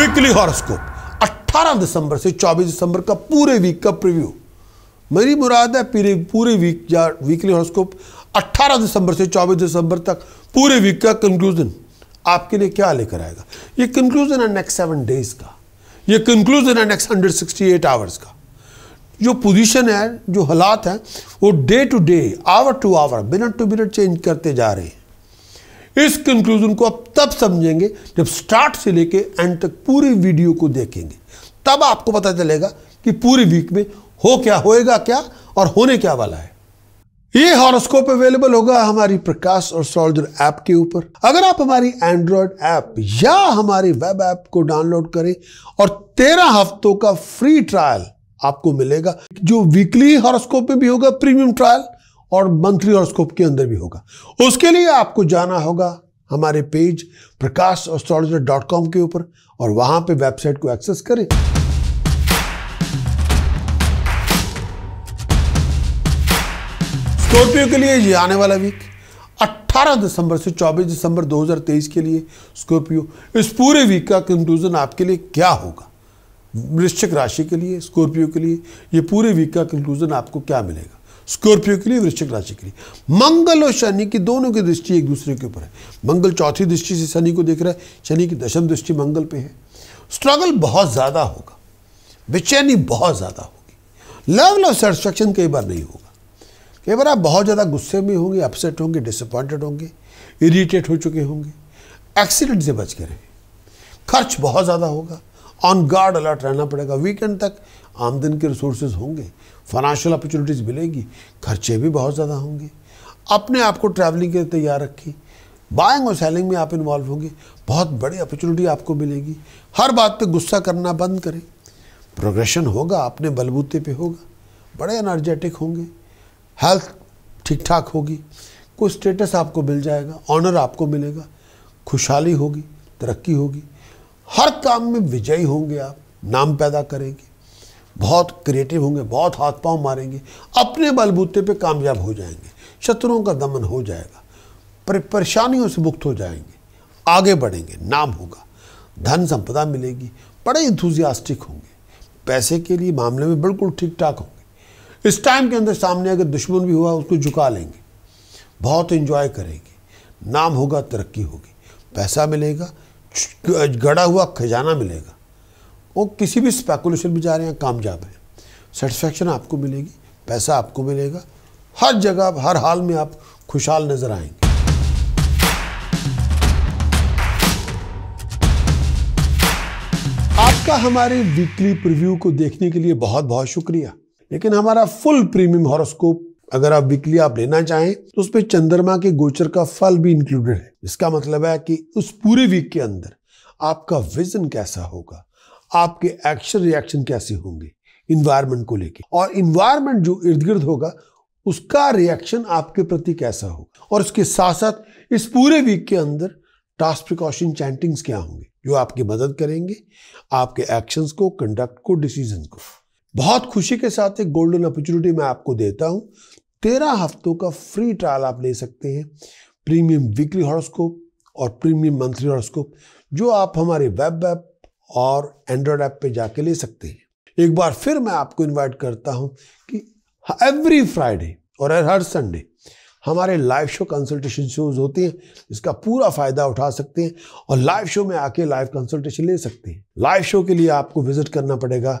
weekly horoscope 18 दिसंबर से 24 दिसंबर का पूरे वीक का प्रीव्यू मेरी मुराद है पूरे पूरे वीक या वीकली हॉरोस्कोप 18 दिसंबर से 24 दिसंबर तक पूरे वीक का कंक्लूजन आपके लिए क्या लेकर आएगा ये कंक्लूजन है नेक्स्ट सेवन डेज का ये कंक्लूजन है नेक्स्ट हंड्रेड सिक्सटी आवर्स का जो पोजीशन है जो हालात हैं वो day to day hour to hour minute to minute change करते जा रहे हैं इस कंक्लूजन को आप तब समझेंगे जब स्टार्ट से लेके एंड तक पूरी वीडियो को देखेंगे तब आपको पता चलेगा कि पूरी वीक में हो क्या होएगा क्या और होने क्या वाला है ये हॉरोस्कोप अवेलेबल होगा हमारी प्रकाश और सोल्जर ऐप के ऊपर अगर आप हमारी एंड्रॉयड ऐप या हमारी वेब ऐप को डाउनलोड करें और तेरह हफ्तों का फ्री ट्रायल आपको मिलेगा जो वीकली हॉरोस्कोप में भी होगा प्रीमियम ट्रायल और मंथली हॉरोस्कोप के अंदर भी होगा उसके लिए आपको जाना होगा हमारे page Prakash astrologer dot com के ऊपर और वहां पे वेबसाइट को एक्सेस करें स्कॉर्पियो के लिए ये आने वाला वीक 18 दिसंबर से 24 दिसंबर 2023 के लिए स्कॉर्पियो इस पूरे वीक का कंक्लूजन आपके लिए क्या होगा वृश्चिक राशि के लिए स्कॉर्पियो के लिए ये पूरे वीक का कंक्लूजन आपको क्या मिलेगा स्कॉर्पियो के लिए वृश्चिक राशि के लिए मंगल और शनि की दोनों की दृष्टि एक दूसरे के ऊपर है मंगल चौथी दृष्टि से शनि को देख रहा है शनि की दशम दृष्टि मंगल पे है स्ट्रगल बहुत ज़्यादा होगा बेचैनी बहुत ज़्यादा होगी लेवल ऑफ सेटिस्फेक्शन कई बार नहीं होगा कई बार आप बहुत ज़्यादा गुस्से में होंगे अपसेट होंगे डिसअपॉइंटेड होंगे इरीटेट हो चुके होंगे एक्सीडेंट से बच के रहें खर्च बहुत ज़्यादा होगा ऑन गार्ड अलर्ट रहना पड़ेगा वीकेंड तक आमदन के रिसोर्सेज होंगे फाइनेंशियल अपॉर्चुनिटीज़ मिलेंगी खर्चे भी बहुत ज़्यादा होंगे अपने आप को ट्रैवलिंग के लिए तैयार रखें बाइंग और सेलिंग में आप इन्वॉल्व होंगे बहुत बड़ी अपॉर्चुनिटी आपको मिलेगी हर बात पे गुस्सा करना बंद करें प्रोग्रेशन होगा अपने बलबूते पे होगा बड़े एनर्जेटिक होंगे हेल्थ ठीक ठाक होगी कुछ स्टेटस आपको मिल जाएगा ऑनर आपको मिलेगा खुशहाली होगी तरक्की होगी हर काम में विजयी होंगे आप नाम पैदा करेंगे बहुत क्रिएटिव होंगे बहुत हाथ पांव मारेंगे अपने बलबूते पे कामयाब हो जाएंगे शत्रुओं का दमन हो जाएगा पर परेशानियों से मुक्त हो जाएंगे आगे बढ़ेंगे नाम होगा धन संपदा मिलेगी बड़े इंथुजियास्टिक होंगे पैसे के लिए मामले में बिल्कुल ठीक ठाक होंगे इस टाइम के अंदर सामने अगर दुश्मन भी हुआ उसको झुका लेंगे बहुत इंजॉय करेंगे नाम होगा तरक्की होगी पैसा मिलेगा गड़ा हुआ खजाना मिलेगा वो किसी भी स्पेकुलेशन में जा रहे हैं कामयाब हैं सेटिस्फेक्शन आपको मिलेगी पैसा आपको मिलेगा हर जगह हर हाल में आप खुशहाल नज़र आएंगे आपका हमारे वीकली प्रीव्यू को देखने के लिए बहुत बहुत शुक्रिया लेकिन हमारा फुल प्रीमियम हॉरोस्कोप अगर आप वीकली आप लेना चाहें तो उसमें चंद्रमा के गोचर का फल भी इंक्लूडेड है इसका मतलब है कि उस पूरे वीक के अंदर आपका विजन कैसा होगा आपके एक्शन रिएक्शन कैसे होंगे इन्वायरमेंट को लेके और इन्वायरमेंट जो इर्द गिर्द होगा उसका रिएक्शन आपके प्रति कैसा होगा और उसके साथ साथ इस पूरे वीक के अंदर टास्क प्रिकॉशन चैंटिंग्स क्या होंगे जो आपकी मदद करेंगे आपके एक्शंस को कंडक्ट को डिसीजन को बहुत खुशी के साथ एक गोल्डन अपॉर्चुनिटी मैं आपको देता हूं तेरह हफ्तों का फ्री ट्रायल आप ले सकते हैं प्रीमियम वीकली हॉरोस्कोप और प्रीमियम मंथली हॉरोस्कोप जो आप हमारे वेब ऐप और एंड्रॉयड ऐप पे जाके ले सकते हैं एक बार फिर मैं आपको इनवाइट करता हूं कि एवरी फ्राइडे और हर संडे हमारे लाइव शो कंसल्टेशन शोज होते हैं इसका पूरा फ़ायदा उठा सकते हैं और लाइव शो में आके लाइव कंसल्टेशन ले सकते हैं लाइव शो के लिए आपको विजिट करना पड़ेगा